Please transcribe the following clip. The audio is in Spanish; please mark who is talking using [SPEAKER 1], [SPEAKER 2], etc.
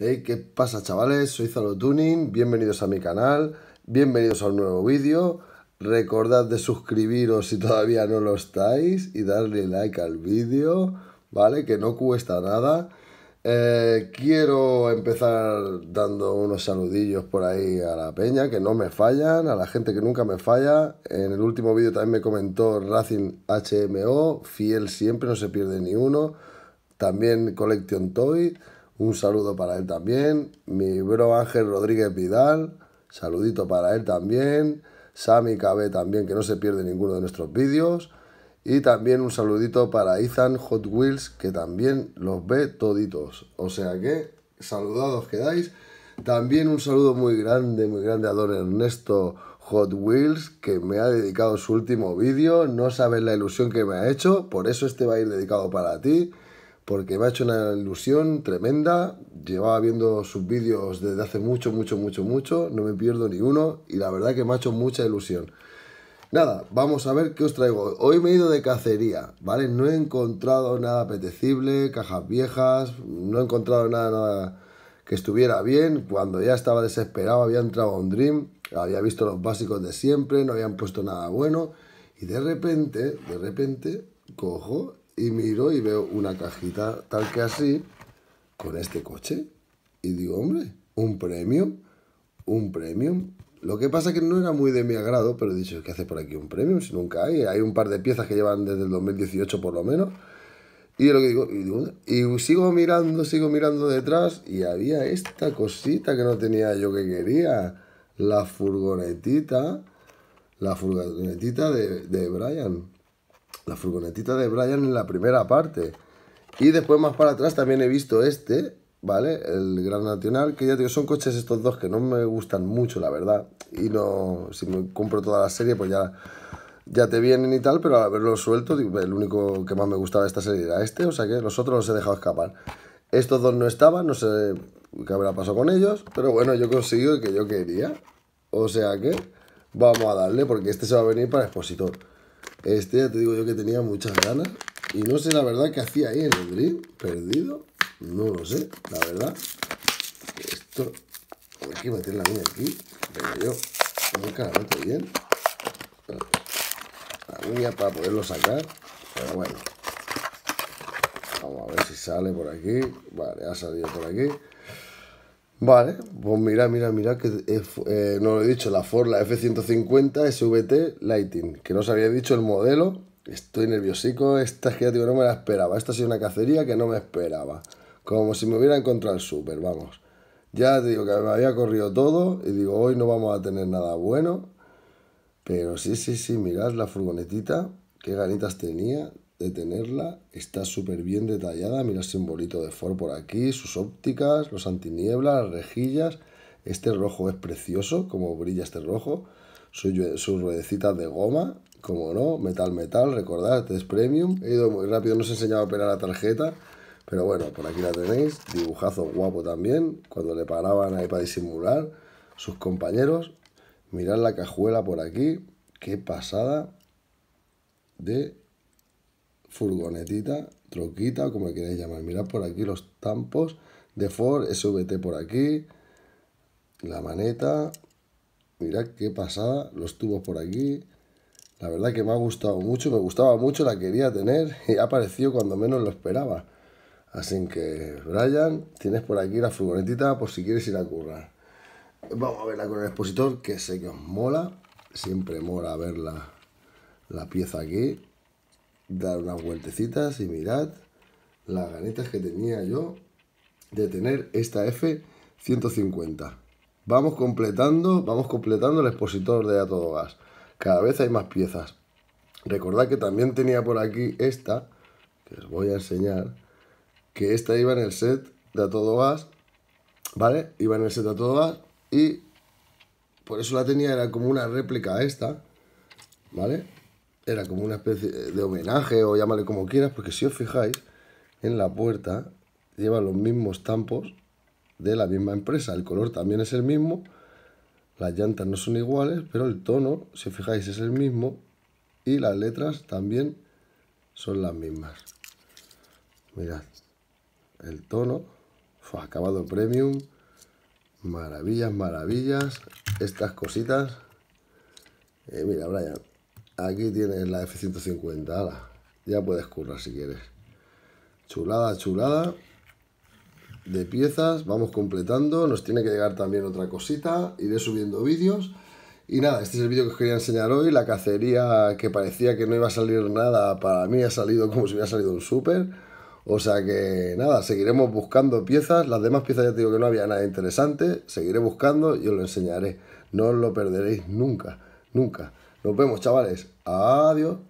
[SPEAKER 1] ¿Qué pasa chavales? Soy Zalo Tuning, bienvenidos a mi canal, bienvenidos a un nuevo vídeo. Recordad de suscribiros si todavía no lo estáis y darle like al vídeo, ¿vale? Que no cuesta nada. Eh, quiero empezar dando unos saludillos por ahí a la peña, que no me fallan, a la gente que nunca me falla. En el último vídeo también me comentó Racing HMO, fiel siempre, no se pierde ni uno. También Collection Toy. Un saludo para él también. Mi bro Ángel Rodríguez Vidal. Saludito para él también. Sami KB también, que no se pierde ninguno de nuestros vídeos. Y también un saludito para Ethan Hot Wheels, que también los ve toditos. O sea que, saludados quedáis. También un saludo muy grande, muy grande a don Ernesto Hot Wheels, que me ha dedicado su último vídeo. No sabes la ilusión que me ha hecho, por eso este va a ir dedicado para ti porque me ha hecho una ilusión tremenda. Llevaba viendo sus vídeos desde hace mucho, mucho, mucho, mucho. No me pierdo ni uno y la verdad que me ha hecho mucha ilusión. Nada, vamos a ver qué os traigo. Hoy me he ido de cacería, ¿vale? No he encontrado nada apetecible, cajas viejas, no he encontrado nada, nada que estuviera bien. Cuando ya estaba desesperado había entrado a un Dream, había visto los básicos de siempre, no habían puesto nada bueno. Y de repente, de repente, cojo y miro y veo una cajita tal que así con este coche. Y digo, hombre, un premium, un premium. Lo que pasa que no era muy de mi agrado, pero he dicho, ¿qué hace por aquí un premium? Si nunca hay, hay un par de piezas que llevan desde el 2018 por lo menos. Y lo que digo, y, sigo mirando, sigo mirando detrás y había esta cosita que no tenía yo que quería, la furgonetita, la furgonetita de, de Brian la furgonetita de Brian en la primera parte. Y después más para atrás también he visto este, ¿vale? El Gran Nacional, que ya digo, son coches estos dos que no me gustan mucho, la verdad. Y no, si me compro toda la serie, pues ya, ya te vienen y tal, pero al haberlo suelto, el único que más me gustaba de esta serie era este, o sea que los otros los he dejado escapar. Estos dos no estaban, no sé qué habrá pasado con ellos, pero bueno, yo consigo el que yo quería. O sea que vamos a darle, porque este se va a venir para expositor. Este ya te digo yo que tenía muchas ganas. Y no sé la verdad que hacía ahí en el green, perdido. No lo sé, la verdad. Esto, hay que meter la mía aquí. Pero yo nunca la meto bien. La mía para poderlo sacar. Pero bueno. Vamos a ver si sale por aquí. Vale, ha salido por aquí. Vale, pues mira, mira, mira, que eh, eh, no lo he dicho, la Ford, F-150 SVT Lighting, que no os había dicho el modelo, estoy nerviosico, esta es que ya digo, no me la esperaba, esta ha sido una cacería que no me esperaba, como si me hubiera encontrado el super, vamos. Ya digo que me había corrido todo y digo, hoy no vamos a tener nada bueno, pero sí, sí, sí, mirad la furgonetita, qué ganitas tenía, de tenerla está súper bien detallada. Mira el simbolito de Ford por aquí, sus ópticas, los antinieblas, las rejillas. Este rojo es precioso, como brilla este rojo. Sus, sus ruedecitas de goma, como no, metal, metal, recordad, este es premium. He ido muy rápido, no os he enseñado a operar la tarjeta. Pero bueno, por aquí la tenéis, dibujazo guapo también, cuando le paraban ahí para disimular sus compañeros. Mirad la cajuela por aquí, qué pasada de furgonetita, troquita, como queréis llamar. Mirad por aquí los tampos de Ford, SVT por aquí, la maneta. Mirad qué pasada, los tubos por aquí. La verdad que me ha gustado mucho, me gustaba mucho, la quería tener y ha aparecido cuando menos lo esperaba. Así que, Brian, tienes por aquí la furgonetita por si quieres ir a currar. Vamos a verla con el expositor, que sé que os mola. Siempre mola ver la pieza aquí dar unas vueltecitas y mirad las ganetas que tenía yo de tener esta F150. Vamos completando, vamos completando el expositor de A todo gas. Cada vez hay más piezas. Recordad que también tenía por aquí esta, que os voy a enseñar, que esta iba en el set de A todo gas, ¿vale? Iba en el set de A todo gas y por eso la tenía, era como una réplica a esta, ¿vale? era como una especie de homenaje o llámale como quieras, porque si os fijáis, en la puerta lleva los mismos tampos de la misma empresa. El color también es el mismo, las llantas no son iguales, pero el tono, si os fijáis, es el mismo y las letras también son las mismas. Mirad, el tono, fue acabado premium, maravillas, maravillas, estas cositas. Eh, mira, Brian, Aquí tienes la F-150, Ya puedes currar si quieres. Chulada, chulada. De piezas, vamos completando. Nos tiene que llegar también otra cosita. Iré subiendo vídeos. Y nada, este es el vídeo que os quería enseñar hoy. La cacería que parecía que no iba a salir nada, para mí ha salido como si hubiera salido un súper. O sea que nada, seguiremos buscando piezas. Las demás piezas ya te digo que no había nada interesante. Seguiré buscando y os lo enseñaré. No os lo perderéis nunca, nunca. Nos vemos, chavales. Adiós.